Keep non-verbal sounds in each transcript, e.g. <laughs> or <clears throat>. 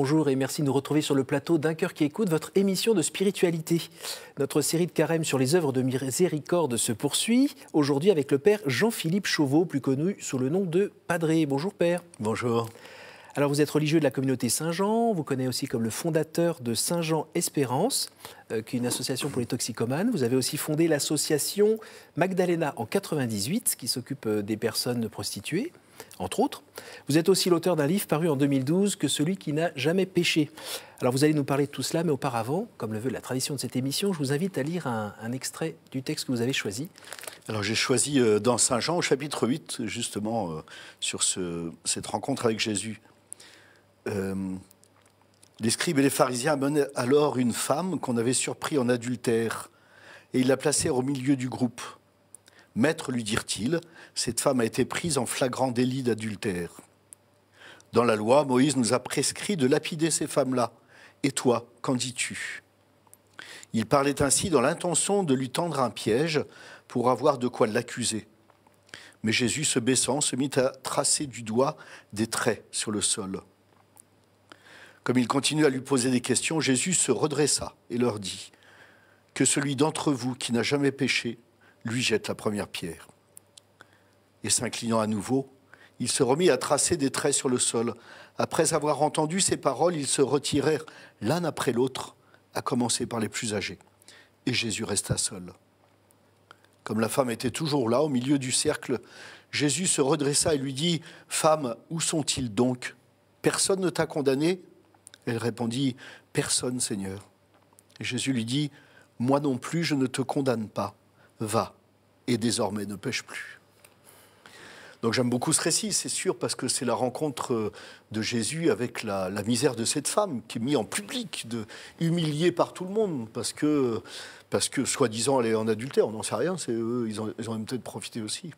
Bonjour et merci de nous retrouver sur le plateau d'un cœur qui écoute votre émission de spiritualité. Notre série de carême sur les œuvres de miséricorde se poursuit aujourd'hui avec le père Jean-Philippe Chauveau, plus connu sous le nom de Padré. Bonjour père. Bonjour. Alors vous êtes religieux de la communauté Saint-Jean, vous connaissez aussi comme le fondateur de Saint-Jean Espérance, euh, qui est une association pour les toxicomanes. Vous avez aussi fondé l'association Magdalena en 98, qui s'occupe euh, des personnes prostituées entre autres. Vous êtes aussi l'auteur d'un livre paru en 2012 que celui qui n'a jamais péché. Alors vous allez nous parler de tout cela, mais auparavant, comme le veut la tradition de cette émission, je vous invite à lire un, extrait du texte que vous avez choisi. Alors j'ai choisi euh, dans Saint Jean au chapitre 8, justement, euh, sur cette rencontre avec Jésus. Euh, les scribes et les pharisiens amenaient alors une femme qu'on avait surpris en adultère, et ils la placèrent au milieu du groupe. Maître, lui dirent-ils, cette femme a été prise en flagrant délit d'adultère. Dans la loi, Moïse nous a prescrit de lapider ces femmes-là. Et toi, qu'en dis-tu Il parlait ainsi dans l'intention de lui tendre un piège pour avoir de quoi l'accuser. Mais Jésus, se baissant, se mit à tracer du doigt des traits sur le sol. Comme il continue à lui poser des questions, Jésus se redressa et leur dit Que celui d'entre vous qui n'a jamais péché lui jette la première pierre. Et s'inclinant à nouveau, il se remit à tracer des traits sur le sol. Après avoir entendu ces paroles, ils se retirèrent l'un après l'autre, à commencer par les plus âgés. Et Jésus resta seul. Comme la femme était toujours là, au milieu du cercle, Jésus se redressa et lui dit, Femme, où sont-ils donc Personne ne t'a condamné Elle répondit, Personne, Seigneur. Et Jésus lui dit, Moi non plus, je ne te condamne pas va et désormais ne pêche plus. Donc j'aime beaucoup ce récit, c'est sûr, parce que c'est la rencontre de Jésus avec la, misère de cette femme qui est mise en public, humiliée par tout le monde, parce que, parce que soi-disant elle est en adultère, on n'en sait rien, c'est eux, ils ont, peut-être profité aussi.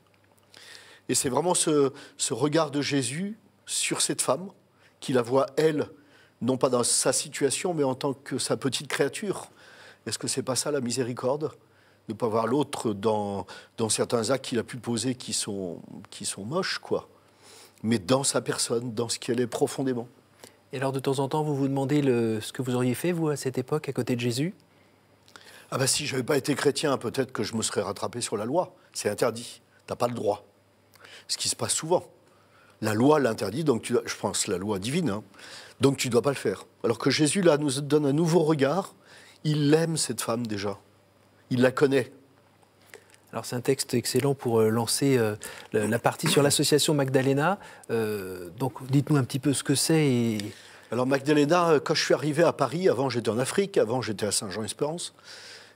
Et c'est vraiment ce, ce regard de Jésus sur cette femme, qui la voit, elle, non pas dans sa situation, mais en tant que sa petite créature. Est-ce que c'est pas ça la miséricorde ne pas voir l'autre dans, dans certains actes qu'il a pu poser qui sont, qui sont moches, quoi. Mais dans sa personne, dans ce qu'elle est profondément. Et alors, de temps en temps, vous vous demandez le, ce que vous auriez fait, vous, à cette époque, à côté de Jésus Ah ben, si je n'avais pas été chrétien, peut-être que je me serais rattrapé sur la loi. C'est interdit. tu n'as pas le droit. Ce qui se passe souvent. La loi l'interdit, donc tu, je pense la loi divine, hein. donc tu ne dois pas le faire. Alors que Jésus, là, nous donne un nouveau regard. Il aime cette femme déjà il la connaît. Alors c'est un texte excellent pour euh, lancer euh, la, partie sur l'association Magdalena. Euh, donc dites-nous un petit peu ce que c'est. Alors Magdalena, quand je suis arrivé à Paris, avant j'étais en Afrique, avant j'étais à Saint-Jean-Espérance,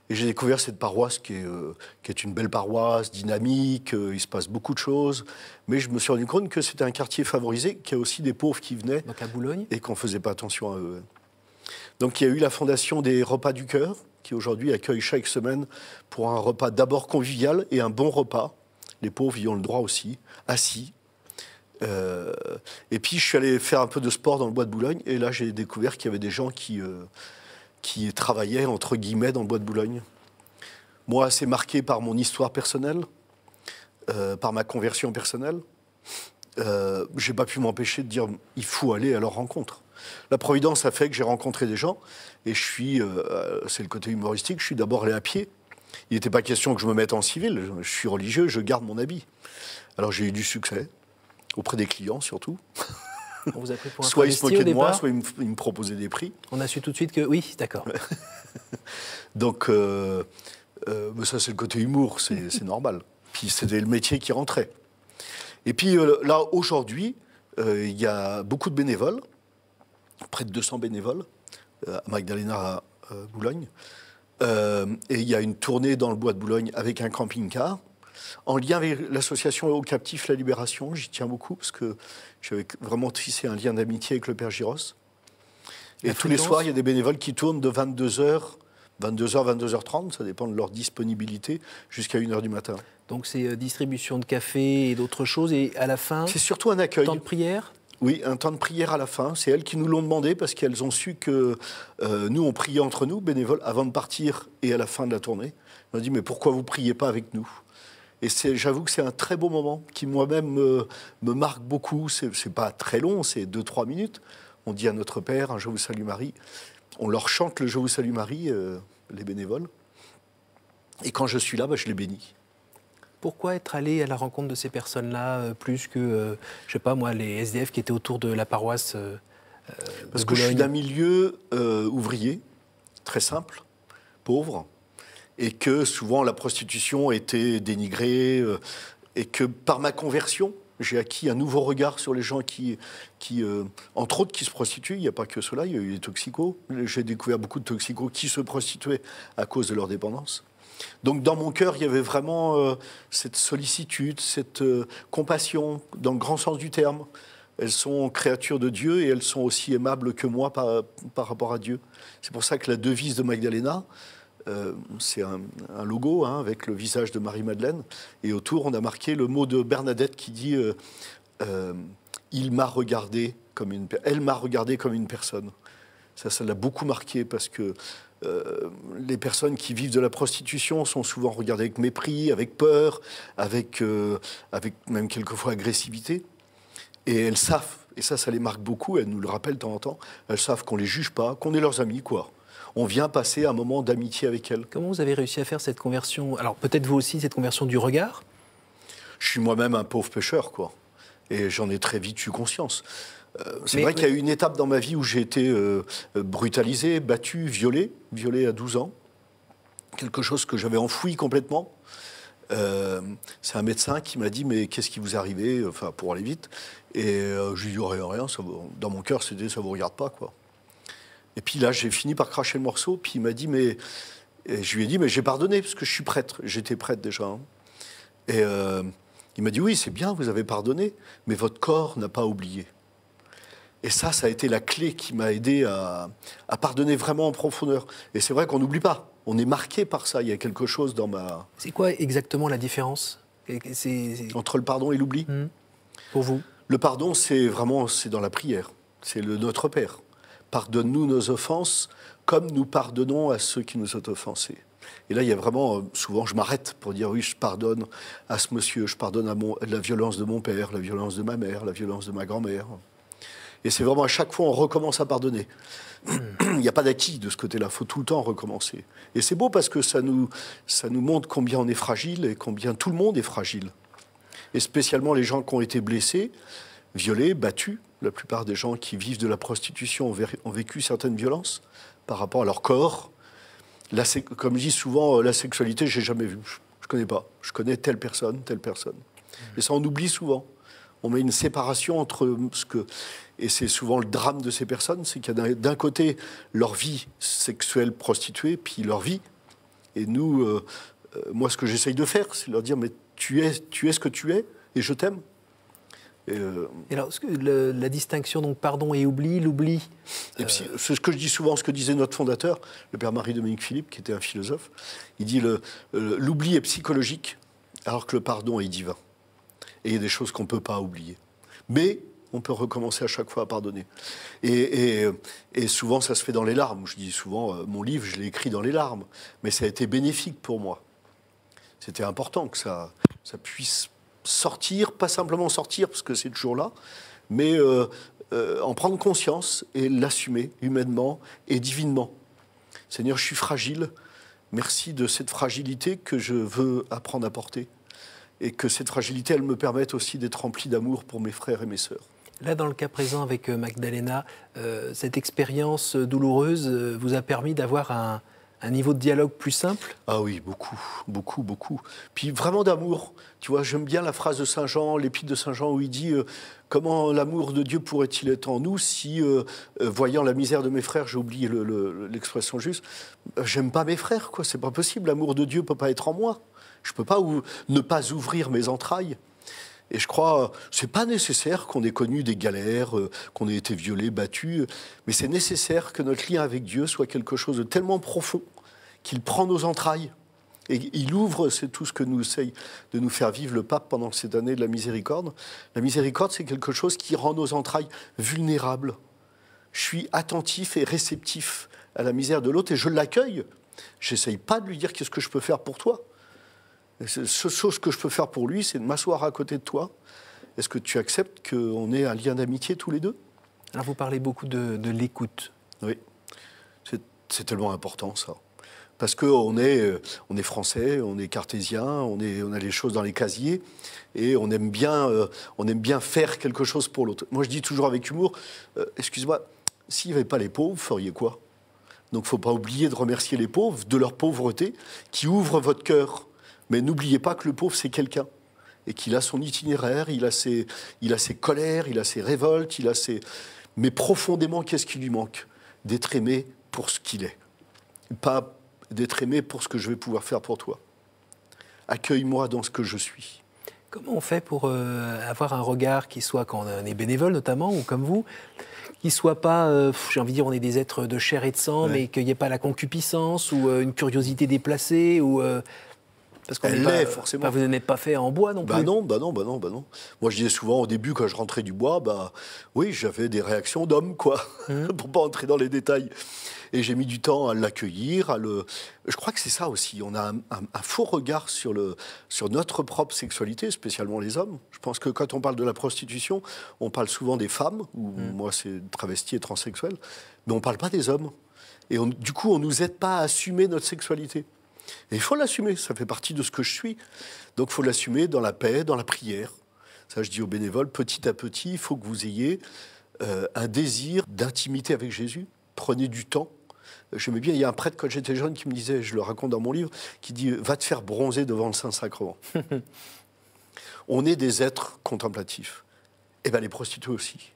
et j'ai découvert cette paroisse qui est, une belle paroisse, dynamique, il se passe beaucoup de choses. Mais je me suis rendu compte que c'était un quartier favorisé, qu'il y a aussi des pauvres qui venaient. Donc à Boulogne Et qu'on ne faisait pas attention à eux. Hein. Donc il y a eu la fondation des Repas du Cœur, qui aujourd'hui accueille chaque semaine pour un repas d'abord convivial et un bon repas. Les pauvres y ont le droit aussi, assis. Euh, et puis je suis allé faire un peu de sport dans le bois de Boulogne et là j'ai découvert qu'il y avait des gens qui, euh, qui travaillaient entre guillemets dans le bois de Boulogne. Moi, c'est marqué par mon histoire personnelle, euh, par ma conversion personnelle. Euh, j'ai pas pu m'empêcher de dire il faut aller à leur rencontre. La Providence a fait que j'ai rencontré des gens et je suis, euh, c'est le côté humoristique, je suis d'abord allé à pied. Il n'était pas question que je me mette en civil, je suis religieux, je garde mon habit. Alors j'ai eu du succès, auprès des clients surtout. On vous a pris pour un <laughs> soit ils se moquaient de moi, soit ils me, proposaient des prix. On a su tout de suite que oui, d'accord. <laughs> Donc euh, ça c'est le côté humour, c'est normal. Puis c'était le métier qui rentrait. Et puis euh, là, aujourd'hui, euh, il y a beaucoup de bénévoles, près de 200 bénévoles, euh, à Magdalena, à Boulogne. et il y a une tournée dans le bois de Boulogne avec un camping-car, en lien avec l'association Au Captif La Libération. J'y tiens beaucoup parce que j'avais vraiment tissé un lien d'amitié avec le père Giros. Et tous les soirs, il y a des bénévoles qui tournent de 22h 22h, 22h30, ça dépend de leur disponibilité, jusqu'à 1h du matin. Donc c'est euh, distribution de café et d'autres choses, et à la fin... C'est surtout un accueil. Temps de prière oui, un temps de prière à la fin. C'est elles qui nous l'ont demandé parce qu'elles ont su que euh, nous, on priait entre nous, bénévoles, avant de partir et à la fin de la tournée. On a dit, mais pourquoi vous priez pas avec nous et j'avoue que c'est un très beau moment qui moi-même me, marque beaucoup. C'est pas très long, c'est 2-3 minutes. On dit à notre Père, hein, je vous salue Marie on leur chante le Je vous salue Marie, euh, les bénévoles. Et quand je suis là, bah, je les bénis. Pourquoi être allé à la rencontre de ces personnes-là euh, plus que, je euh, je sais pas moi, les SDF qui étaient autour de la paroisse Parce que je suis d'un milieu ouvrier, très simple, pauvre, et que souvent la prostitution était dénigrée, et que par ma conversion, j'ai acquis un nouveau regard sur les gens qui, qui euh, entre autres, qui se prostituent. Il n'y a pas que cela, il y a eu des toxicos. J'ai découvert beaucoup de toxicos qui se prostituaient à cause de leur dépendance. Donc dans mon cœur, il y avait vraiment euh, cette sollicitude, cette euh, compassion, dans le grand sens du terme. Elles sont créatures de Dieu et elles sont aussi aimables que moi par, par rapport à Dieu. C'est pour ça que la devise de Magdalena, euh, c'est un, logo hein, avec le visage de Marie-Madeleine. Et autour, on a marqué le mot de Bernadette qui dit euh, euh, Il m'a regardé comme une Elle m'a regardé comme une personne. Ça, ça l'a beaucoup marqué parce que les personnes qui vivent de la prostitution sont souvent regardées avec mépris, avec peur, avec, avec même quelquefois agressivité. Et elles savent, et ça, ça les marque beaucoup, elles nous le rappellent de temps en temps, elles savent qu'on les juge pas, qu'on est leurs amis, quoi on vient passer un moment d'amitié avec elle. Comment vous avez réussi à faire cette conversion Alors peut-être vous aussi, cette conversion du regard Je suis moi-même un pauvre pêcheur, quoi. Et j'en ai très vite eu conscience. Euh, c'est vrai qu'il y a eu une étape dans ma vie où j'ai été euh, brutalisé, battu, violé, violé à 12 ans. Quelque chose que j'avais enfoui complètement. Euh, c'est un médecin qui m'a dit mais qu'est-ce qui vous arrivait enfin pour aller vite et je lui dit, oh, rien, rien dans mon cœur c'était ça vous regarde pas quoi et puis là, j'ai fini par cracher le morceau. Puis il m'a dit, mais. je lui ai dit, mais j'ai pardonné, parce que je suis prêtre. J'étais prêtre déjà. Hein. Et euh, il m'a dit, oui, c'est bien, vous avez pardonné, mais votre corps n'a pas oublié. Et ça, ça a été la clé qui m'a aidé à, pardonner vraiment en profondeur. Et c'est vrai qu'on n'oublie pas. On est marqué par ça. Il y a quelque chose dans ma. C'est quoi exactement la différence Entre le pardon et l'oubli hmm. Pour vous Le pardon, c'est vraiment c'est dans la prière. C'est le Notre Père pardonne-nous nos offenses comme nous pardonnons à ceux qui nous ont offensés. Et là, il y a vraiment, euh, souvent, je m'arrête pour dire oui, je pardonne à ce monsieur, je pardonne à la violence de mon père, la violence de ma mère, la violence de ma grand-mère. Et c'est vraiment à chaque fois, on recommence à pardonner. il n'y a pas d'acquis de ce côté-là, il faut tout le temps recommencer. Et c'est beau parce que ça nous, ça nous montre combien on est fragile et combien tout le monde est fragile. Et spécialement les gens qui ont été blessés, violés, battus, la plupart des gens qui vivent de la prostitution ont vécu certaines violences par rapport à leur corps. comme je dis souvent, euh, la sexualité, j'ai jamais vu. Je, ne connais pas. Je connais telle personne, telle personne. Et ça, on oublie souvent. On met une séparation entre euh, ce que. Et c'est souvent le drame de ces personnes, c'est qu'il y a d'un côté leur vie sexuelle prostituée, puis leur vie. Et nous, euh, moi, ce que j'essaye de faire, c'est leur dire mais tu es, tu es ce que tu es, et je t'aime. Euh, et alors, que la distinction, donc pardon et oubli, l'oubli. Euh, c'est ce que je dis souvent, ce que disait notre fondateur, le père Marie-Dominique Philippe, qui était un philosophe. Il dit l'oubli est psychologique, alors que le pardon est divin. Et il y a des choses qu'on ne peut pas oublier. Mais on peut recommencer à chaque fois à pardonner. Et, souvent, ça se fait dans les larmes. Je dis souvent, euh, mon livre, je l'ai écrit dans les larmes, mais ça a été bénéfique pour moi. C'était important que ça, ça puisse sortir, pas simplement sortir, parce que c'est toujours là, mais euh, euh, en prendre conscience et l'assumer humainement et divinement. Seigneur, je suis fragile. Merci de cette fragilité que je veux apprendre à porter. Et que cette fragilité, elle me permette aussi d'être rempli d'amour pour mes frères et mes sœurs. Là, dans le cas présent avec euh, Magdalena, cette expérience douloureuse vous a permis d'avoir un, un niveau de dialogue plus simple Ah oui, beaucoup, beaucoup, beaucoup. Puis vraiment d'amour. Tu vois, j'aime bien la phrase de Saint Jean, l'épître de Saint Jean, où il dit euh, Comment l'amour de Dieu pourrait-il être en nous si, euh, euh, voyant la misère de mes frères, j'ai oublié l'expression juste, j'aime pas mes frères, quoi, c'est pas possible, l'amour de Dieu peut pas être en moi. Je peux pas ou, ne pas ouvrir mes entrailles. Et je crois, c'est pas nécessaire qu'on ait connu des galères, qu'on ait été violé, battu, mais c'est nécessaire que notre lien avec Dieu soit quelque chose de tellement profond qu'il prend nos entrailles. Et il ouvre, c'est tout ce que nous essaye de nous faire vivre le pape pendant cette année de la miséricorde. La miséricorde, c'est quelque chose qui rend nos entrailles vulnérables. Je suis attentif et réceptif à la misère de l'autre et je l'accueille. J'essaye pas de lui dire qu'est-ce que je peux faire pour toi. Ce, chose que je peux faire pour lui, c'est de m'asseoir à côté de toi. Est-ce que tu acceptes qu'on ait un lien d'amitié tous les deux Alors vous parlez beaucoup de l'écoute. Oui, c'est tellement important ça parce qu'on est, euh, on est français, on est cartésien, on, est, on a les choses dans les casiers, et on aime bien, euh, on aime bien faire quelque chose pour l'autre. Moi, je dis toujours avec humour, euh, excuse-moi, s'il n'y avait pas les pauvres, vous feriez quoi Donc, il ne faut pas oublier de remercier les pauvres de leur pauvreté qui ouvre votre cœur. Mais n'oubliez pas que le pauvre, c'est quelqu'un et qu'il a son itinéraire, il a ses, il a ses colères, il a ses révoltes, il a ses... Mais profondément, qu'est-ce qui lui manque D'être aimé pour ce qu'il est. Pas d'être aimé pour ce que je vais pouvoir faire pour toi. Accueille-moi dans ce que je suis. Comment on fait pour euh, avoir un regard qui soit, quand on est bénévole notamment, ou comme vous, qui soit pas, euh, j'ai envie de dire, on est des êtres de chair et de sang, mais qu'il n'y ait pas la concupiscence ou euh, une curiosité déplacée ou parce qu'on l'est, forcément. vous n'êtes pas fait en bois non bah plus. Non, bah non, bah non, bah non. Moi, je disais souvent au début, quand je rentrais du bois, bah oui, j'avais des réactions d'homme, quoi, pour mmh. <laughs> pour pas entrer dans les détails. Et j'ai mis du temps à l'accueillir, à le. Je crois que c'est ça aussi. On a un, faux regard sur le sur notre propre sexualité, spécialement les hommes. Je pense que quand on parle de la prostitution, on parle souvent des femmes, ou mmh. moi c'est travesti et transsexuel, mais on parle pas des hommes. Et du coup, on nous aide pas à assumer notre sexualité. Et il faut l'assumer, ça fait partie de ce que je suis. Donc il faut l'assumer dans la paix, dans la prière. Ça, je dis aux bénévoles, petit à petit, il faut que vous ayez euh, un désir d'intimité avec Jésus. Prenez du temps. Je J'aimais bien, il y a un prêtre quand j'étais jeune qui me disait, je le raconte dans mon livre, qui dit Va te faire bronzer devant le Saint-Sacrement. <laughs> On est des êtres contemplatifs. Et eh bien les prostituées aussi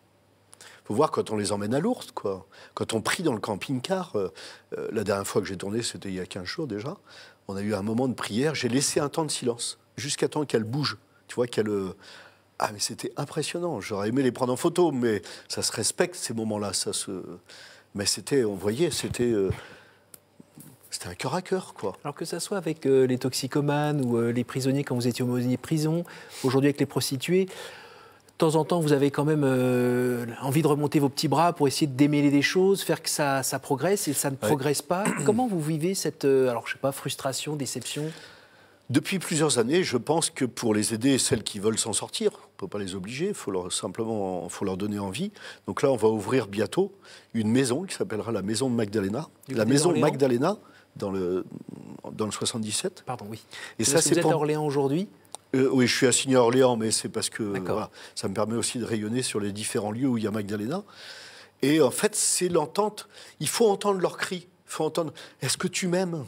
faut voir quand on les emmène à l'ours, quoi. Quand on prie dans le camping-car, euh, euh, la dernière fois que j'ai tourné, c'était il y a 15 jours déjà, on a eu un moment de prière, j'ai laissé un temps de silence, jusqu'à temps qu'elle bouge, tu vois, qu'elle... Euh, ah, mais c'était impressionnant. J'aurais aimé les prendre en photo, mais ça se respecte ces moments-là. Ça se... Mais c'était, on voyait, c'était. C'était un cœur à cœur, quoi. Alors que ça soit avec les toxicomanes ou les prisonniers quand vous étiez au prison, aujourd'hui avec les prostituées, – De temps en temps, vous avez quand même euh, envie de remonter vos petits bras pour essayer de démêler des choses, faire que ça, progresse et ça ne progresse pas. <clears throat> Comment vous vivez cette, euh, alors je sais pas, frustration, déception depuis plusieurs années, je pense que pour les aider, celles qui veulent s'en sortir, on ne peut pas les obliger, il faut leur, simplement faut leur donner envie. Donc là, on va ouvrir bientôt une maison qui s'appellera la Maison de Magdalena. la Maison Magdalena, dans le, dans le 77. Pardon, oui. Et ça, c'est. Vous êtes Orléans aujourd'hui euh, oui, je suis assigné à Orléans, mais c'est parce que ça me permet aussi de rayonner sur les différents lieux où il y a Magdalena. Et en fait, c'est l'entente. Il faut entendre leurs cris. Il faut entendre Est-ce que tu m'aimes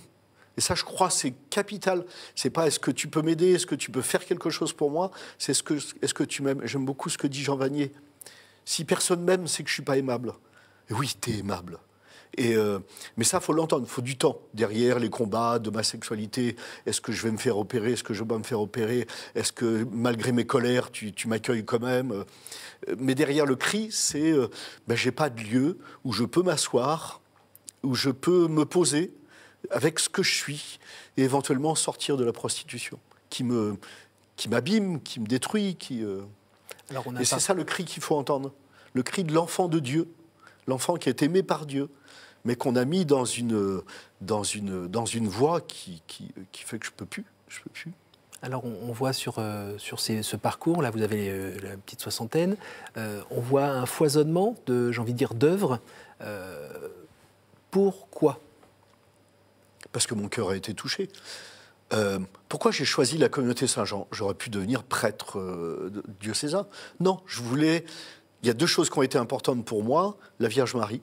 et ça, je crois, c'est capital. C'est pas est-ce que tu peux m'aider, est-ce que tu peux faire quelque chose pour moi, c'est est-ce que, est que tu m'aimes. J'aime beaucoup ce que dit Jean Vanier. Si personne m'aime, c'est que je suis pas aimable. Et oui, tu es aimable. Euh, mais ça, faut l'entendre, faut du temps derrière les combats de ma sexualité. Est-ce que je vais me faire opérer Est-ce que je vais me faire opérer Est-ce que malgré mes colères, tu, m'accueilles quand même euh, Mais derrière le cri, c'est euh, ben, j'ai pas de lieu où je peux m'asseoir, où je peux me poser avec ce que je suis et éventuellement sortir de la prostitution qui me qui m'abîme, qui me détruit, qui Alors et c'est ça le cri qu'il faut entendre, le cri de l'enfant de Dieu l'enfant qui est aimé par Dieu, mais qu'on a mis dans une, dans une, dans une voie qui, qui, fait que je ne peux plus. Je peux plus. Alors on, voit sur, euh, sur ce parcours, là vous avez euh, la petite soixantaine, euh, on voit un foisonnement de, j'ai envie de dire, d'œuvres. pourquoi Parce que mon cœur a été touché. pourquoi j'ai choisi la communauté Saint-Jean J'aurais pu devenir prêtre diocésain. Non, je voulais il y a deux choses qui ont été importantes pour moi. La Vierge Marie.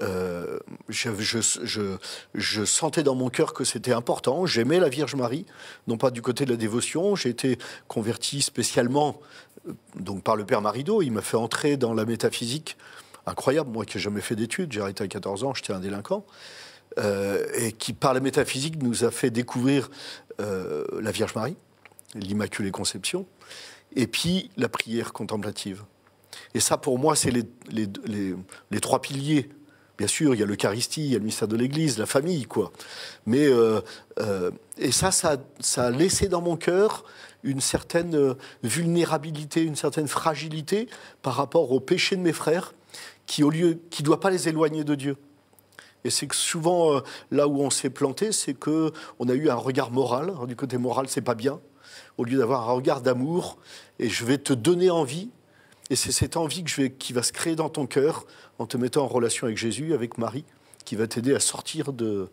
Euh, je, sentais dans mon cœur que c'était important. J'aimais la Vierge Marie, non pas du côté de la dévotion. J'ai été converti spécialement euh, donc par le Père Marido. Il m'a fait entrer dans la métaphysique. Incroyable, moi qui n'ai jamais fait d'études, j'ai arrêté à 14 ans, j'étais un délinquant. Euh, et qui, par la métaphysique, nous a fait découvrir la Vierge Marie, l'Immaculée Conception, et puis la prière contemplative. Et ça, pour moi, c'est les, trois piliers. Bien sûr, il y a l'Eucharistie, il y a le mystère de l'Église, la famille, quoi. Mais euh, euh, et ça, ça, a laissé dans mon cœur une certaine euh, vulnérabilité, une certaine fragilité par rapport au péché de mes frères, qui au lieu, qui doit pas les éloigner de Dieu. Et c'est que souvent là où on s'est planté, c'est qu'on a eu un regard moral. Du côté moral, c'est pas bien. Au lieu d'avoir un regard d'amour, et je vais te donner envie et c'est cette envie que qui va se créer dans ton cœur en te mettant en relation avec Jésus, avec Marie, qui va t'aider à sortir de,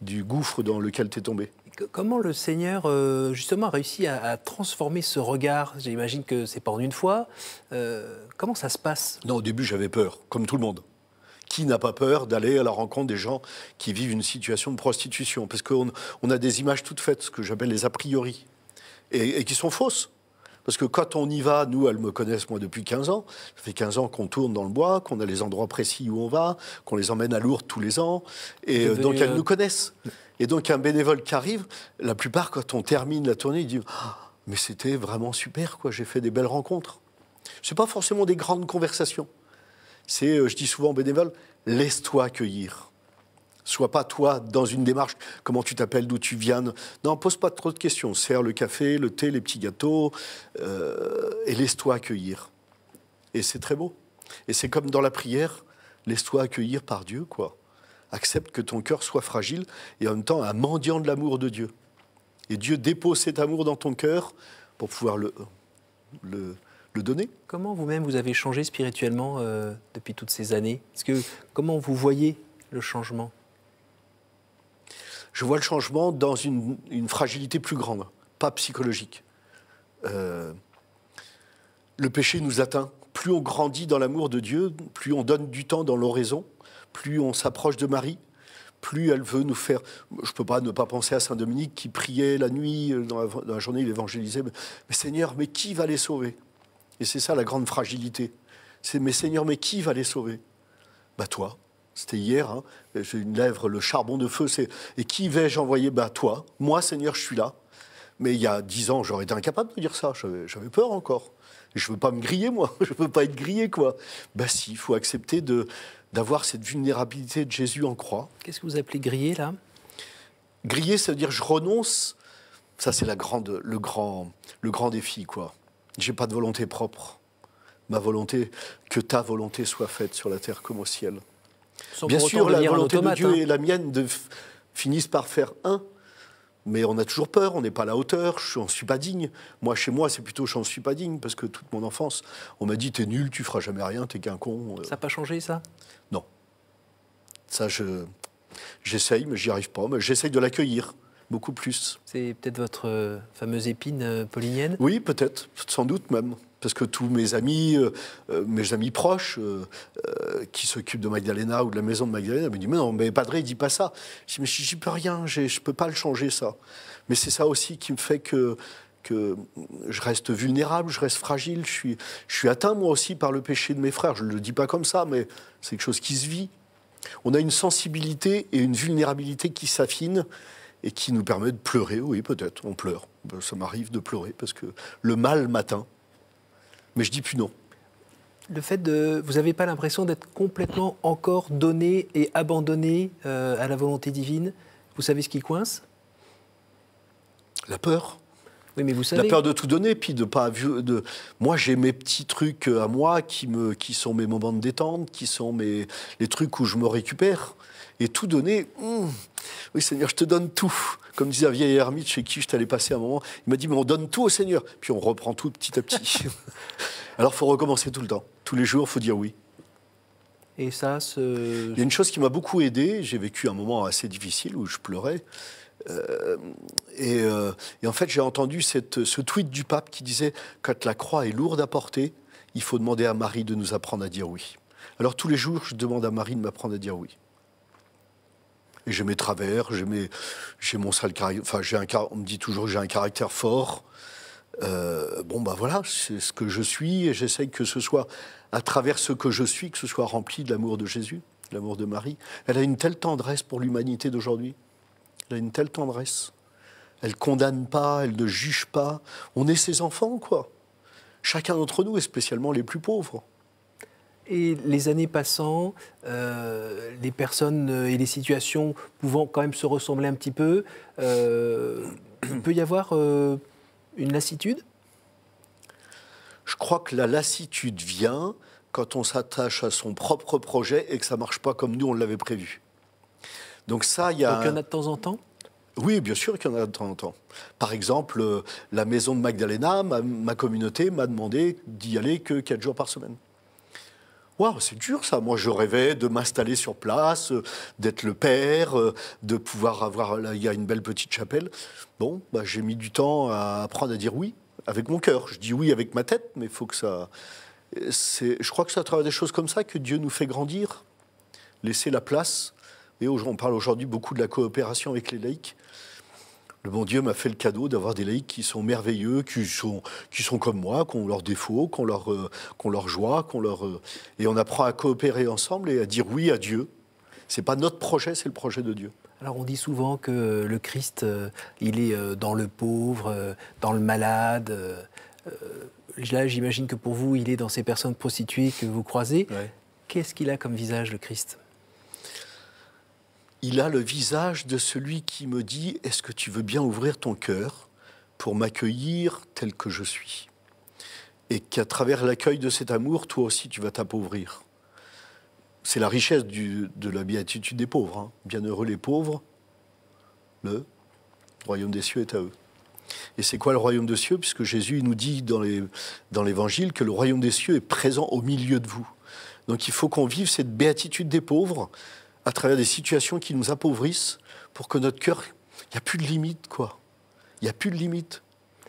du gouffre dans lequel tu es tombé. Comment le Seigneur, euh, justement, a réussi à, transformer ce regard J'imagine que c'est pas en une fois. Euh, comment ça se passe Non, au début, j'avais peur, comme tout le monde. Qui n'a pas peur d'aller à la rencontre des gens qui vivent une situation de prostitution Parce qu'on on a des images toutes faites, ce que j'appelle les a priori, et qui sont fausses. Parce que quand on y va, nous, elles me connaissent moi depuis 15 ans. Ça fait 15 ans qu'on tourne dans le bois, qu'on a les endroits précis où on va, qu'on les emmène à Lourdes tous les ans. Et euh, donc elles euh, nous connaissent. Et donc un bénévole qui arrive, la plupart, quand on termine la tournée, ils disent ah, Mais c'était vraiment super, quoi. J'ai fait des belles rencontres. Ce n'est pas forcément des grandes conversations. C'est, euh, je dis souvent aux bénévoles, laisse-toi accueillir. Sois pas toi dans une démarche, comment tu t'appelles, d'où tu viens. Non, pose pas trop de questions. Serre le café, le thé, les petits gâteaux euh, et laisse-toi accueillir. Et c'est très beau. Et c'est comme dans la prière, laisse-toi accueillir par Dieu, quoi. Accepte que ton cœur soit fragile et en même temps un mendiant de l'amour de Dieu. Et Dieu dépose cet amour dans ton cœur pour pouvoir le, le, donner. Comment vous-même vous avez changé spirituellement euh, depuis toutes ces années que comment vous voyez le changement je vois le changement dans une, fragilité plus grande, pas psychologique. Euh, le péché nous atteint. Plus on grandit dans l'amour de Dieu, plus on donne du temps dans l'oraison, plus on s'approche de Marie, plus elle veut nous faire. Je ne peux pas ne pas penser à Saint Dominique qui priait la nuit, euh, dans la, journée, il évangélisait. Mais, Seigneur, mais qui va les sauver Et c'est ça la grande fragilité. C'est Mais Seigneur, mais qui va les sauver Bah toi c'était hier, hein. j'ai une lèvre, le charbon de feu, c'est et qui vais-je envoyer Bah toi, moi Seigneur, je suis là. Mais il y a dix ans, j'aurais été incapable de dire ça, j'avais peur encore. Je ne veux pas me griller, moi, <laughs> je ne veux pas être grillé, quoi. Bah si, il faut accepter de, d'avoir cette vulnérabilité de Jésus en croix. Qu'est-ce que vous appelez griller, là Griller, ça veut dire je renonce. Ça, c'est la grande, le, grand, le grand défi, quoi. J'ai pas de volonté propre. Ma volonté, que ta volonté soit faite sur la terre comme au ciel. Bien sûr, la volonté de Dieu hein. et la mienne finissent par faire un. Mais on a toujours peur, on n'est pas à la hauteur, je n'en suis pas digne. Moi, chez moi, c'est plutôt je n'en suis pas digne, parce que toute mon enfance, on m'a dit t'es nul, tu feras jamais rien, t'es qu'un con. Euh. Ça n'a pas changé, ça Non. Ça, je, j'essaye, mais j'y arrive pas. Mais j'essaye de l'accueillir beaucoup plus. C'est peut-être votre euh, fameuse épine euh, paulinienne Oui, peut-être, sans doute même parce que tous mes amis, euh, euh, mes amis proches euh, qui s'occupent de Magdalena ou de la maison de Magdalena me disent Mais non, mais Padre, il dit pas ça. Je dis Mais j'y peux rien, je ne peux pas le changer, ça. Mais c'est ça aussi qui me fait que, que je reste vulnérable, je reste fragile, je suis, je suis atteint moi aussi par le péché de mes frères. Je ne le dis pas comme ça, mais c'est quelque chose qui se vit. On a une sensibilité et une vulnérabilité qui s'affinent et qui nous permet de pleurer, oui, peut-être, on pleure. Ça m'arrive de pleurer parce que le mal m'atteint. Mais je dis plus non. Le fait de. Vous n'avez pas l'impression d'être complètement encore donné et abandonné euh, à la volonté divine Vous savez ce qui coince La peur. Oui, mais vous savez. La peur de tout donner, puis de pas. De... Moi, j'ai mes petits trucs euh, à moi qui, me, qui sont mes moments de détente, qui sont mes, les trucs où je me récupère. Et tout donner, hmm, oui Seigneur, je te donne tout comme disait un vieil ermite chez qui je t'allais passer un moment, il m'a dit, mais on donne tout au Seigneur, puis on reprend tout petit à petit. <laughs> Alors faut recommencer tout le temps. Tous les jours, il faut dire oui. Et ça, ce... Il y a une chose qui m'a beaucoup aidé, j'ai vécu un moment assez difficile où je pleurais. Euh, euh, et, en fait, j'ai entendu ce tweet du pape qui disait Quand la croix est lourde à porter, il faut demander à Marie de nous apprendre à dire oui. Alors tous les jours, je demande à Marie de m'apprendre à dire oui. Et j'ai mes travers, j'ai mon sale caractère. Enfin, j'ai un on me dit toujours que j'ai un caractère fort. Euh, bon, ben bah voilà, c'est ce que je suis et j'essaye que ce soit, à travers ce que je suis, que ce soit rempli de l'amour de Jésus, l'amour de Marie. Elle a une telle tendresse pour l'humanité d'aujourd'hui. Elle a une telle tendresse. Elle condamne pas, elle ne juge pas. On est ses enfants, quoi. Chacun d'entre nous, et spécialement les plus pauvres. Et les années passant, euh, les personnes et les situations pouvant quand même se ressembler un petit peu, euh, il peut y avoir euh, une lassitude Je crois que la lassitude vient quand on s'attache à son propre projet et que ça ne marche pas comme nous, on l'avait prévu. Donc ça, il y a... en a de temps en temps oui, bien sûr qu'il y en a de temps en temps. Par exemple, la maison de Magdalena, ma, ma communauté m'a demandé d'y aller que 4 jours par semaine. Waouh, c'est dur ça. Moi, je rêvais de m'installer sur place, euh, d'être le père, euh, de pouvoir avoir. Là, il y a une belle petite chapelle. Bon, bah, j'ai mis du temps à apprendre à dire oui avec mon cœur. Je dis oui avec ma tête, mais il faut que ça. Euh, je crois que c'est à travers des choses comme ça que Dieu nous fait grandir, laisser la place. Et on parle aujourd'hui beaucoup de la coopération avec les laïcs le bon Dieu m'a fait le cadeau d'avoir des laïcs qui sont merveilleux, qui sont, qui sont comme moi, qui ont leurs défauts, qui ont leur euh, joie, qu'on leur, euh, et on apprend à coopérer ensemble et à dire oui à Dieu. Ce n'est pas notre projet, c'est le projet de Dieu. Alors on dit souvent que le Christ, euh, il est dans le pauvre, dans le malade. là, j'imagine que pour vous, il est dans ces personnes prostituées que vous croisez. Qu'est-ce qu'il a comme visage, le Christ il a le visage de celui qui me dit Est-ce que tu veux bien ouvrir ton cœur pour m'accueillir tel que je suis Et qu'à travers l'accueil de cet amour, toi aussi, tu vas t'appauvrir. C'est la richesse de la béatitude des pauvres. Hein. Bienheureux les pauvres, le royaume des cieux est à eux. Et c'est quoi le royaume des cieux Puisque Jésus nous dit dans l'Évangile que le royaume des cieux est présent au milieu de vous. Donc il faut qu'on vive cette béatitude des pauvres, à travers des situations qui nous appauvrissent pour que notre cœur. Il n'y a plus de limite, quoi. Il n'y a plus de limite.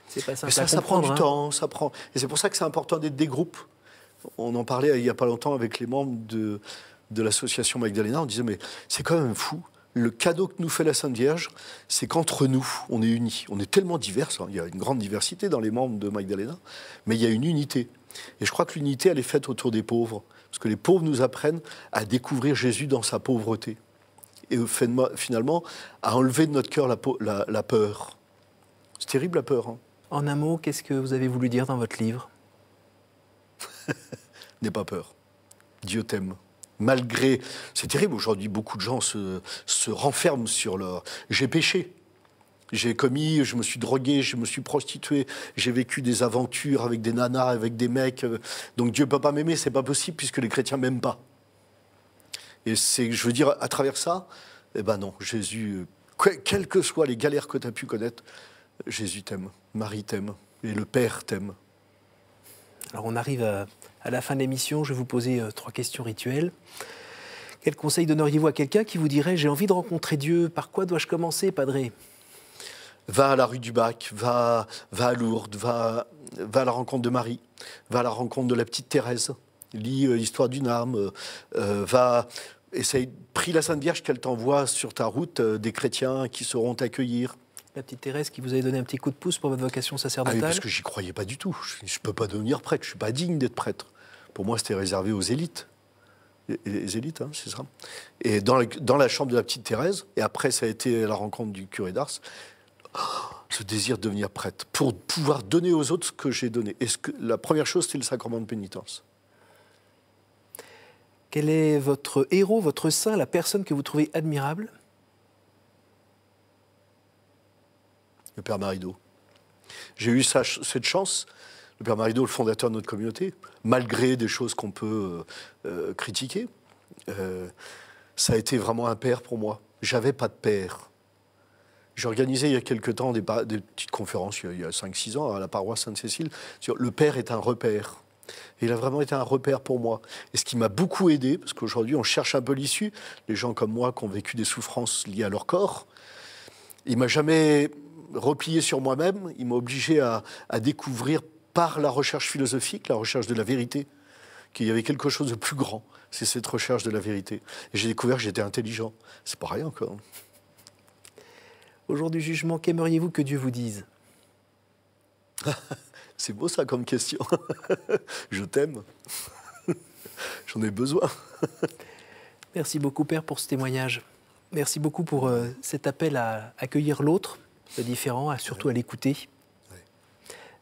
C'est pas simple. Mais ça, ça prend du hein. temps, ça prend. Et c'est pour ça que c'est important d'être des groupes. On en parlait il n'y a pas longtemps avec les membres de, de l'association Magdalena. On disait, mais c'est quand même fou. Le cadeau que nous fait la Sainte Vierge, c'est qu'entre nous, on est unis. On est tellement divers. Hein. Il y a une grande diversité dans les membres de Magdalena, mais il y a une unité. Et je crois que l'unité, elle est faite autour des pauvres que les pauvres nous apprennent à découvrir Jésus dans sa pauvreté et finalement à enlever de notre cœur la, peur. C'est terrible la peur. Hein. En un mot, qu'est-ce que vous avez voulu dire dans votre livre <laughs> N'aie pas peur. Dieu t'aime. Malgré, c'est terrible aujourd'hui, beaucoup de gens se renferment sur leur. J'ai péché. J'ai commis, je me suis drogué, je me suis prostitué, j'ai vécu des aventures avec des nanas, avec des mecs. Euh, donc Dieu peut pas m'aimer, c'est pas possible puisque les chrétiens m'aiment pas. Et c'est, je veux dire, à travers ça, eh ben non, Jésus, euh, quelles que soient les galères que tu as pu connaître, Jésus t'aime, Marie t'aime et le Père t'aime. Alors on arrive à, la fin de l'émission, je vais vous poser euh, trois questions rituelles. Quel conseil donneriez-vous à quelqu'un qui vous dirait j'ai envie de rencontrer Dieu, par quoi dois-je commencer, Padré va à la rue du Bac, va, va à Lourdes, va, va à la rencontre de Marie, va à la rencontre de la petite Thérèse, lis l'histoire euh, Histoire d'une âme, euh, euh, va, essaye, prie la Sainte Vierge qu'elle t'envoie sur ta route des chrétiens qui sauront t'accueillir la petite Thérèse qui vous avait donné un petit coup de pouce pour votre vocation sacerdotale. Ah oui, parce que j'y croyais pas du tout. Je ne peux pas devenir prêtre. Je suis pas digne d'être prêtre. Pour moi, c'était réservé aux élites. Les, élites, hein, c'est ça. Et dans, dans, la chambre de la petite Thérèse, et après, ça a été la rencontre du curé d'Ars, ce désir de devenir prêtre, pour pouvoir donner aux autres ce que j'ai donné. est ce que, la première chose, c'est le sacrement de pénitence. Quel est votre héros, votre saint, la personne que vous trouvez admirable Le Père Marido. J'ai eu cette chance, le Père Marido, le fondateur de notre communauté, malgré des choses qu'on peut euh, euh, critiquer, euh, ça a été vraiment un père pour moi. J'avais pas de père. J'organisais il y a quelques temps des, des petites conférences, il y a, 5-6 ans, à la paroisse Sainte-Cécile, sur le père est un repère. Et il a vraiment été un repère pour moi. Et ce qui m'a beaucoup aidé, parce qu'aujourd'hui, on cherche un peu l'issue. Les gens comme moi qui ont vécu des souffrances liées à leur corps, il m'a jamais replié sur moi-même. Il m'a obligé à, à, découvrir par la recherche philosophique, la recherche de la vérité, qu'il y avait quelque chose de plus grand. C'est cette recherche de la vérité. Et j'ai découvert que j'étais intelligent. C'est pas rien, encore. Aujourd'hui, du jugement, qu'aimeriez-vous que Dieu vous dise <laughs> C'est beau ça comme question. <laughs> Je t'aime. <laughs> J'en ai besoin. Merci beaucoup Père pour ce témoignage. Merci beaucoup pour euh, cet appel à accueillir l'autre, le différent, à surtout à l'écouter.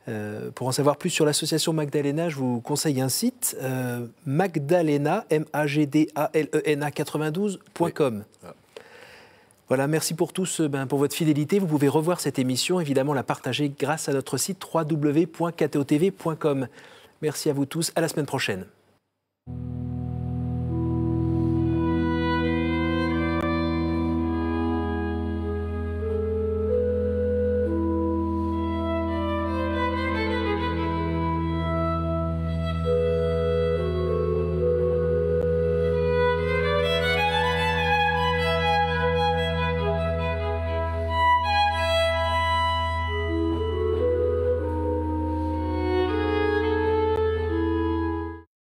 Euh, pour en savoir plus sur l'association Magdalena, je vous conseille un site, euh, magdalena, m a g d 92.com. Voilà, merci pour tous, ben, pour votre fidélité. Vous pouvez revoir cette émission, évidemment la partager grâce à notre site www.ktotv.com. Merci à vous tous, à la semaine prochaine.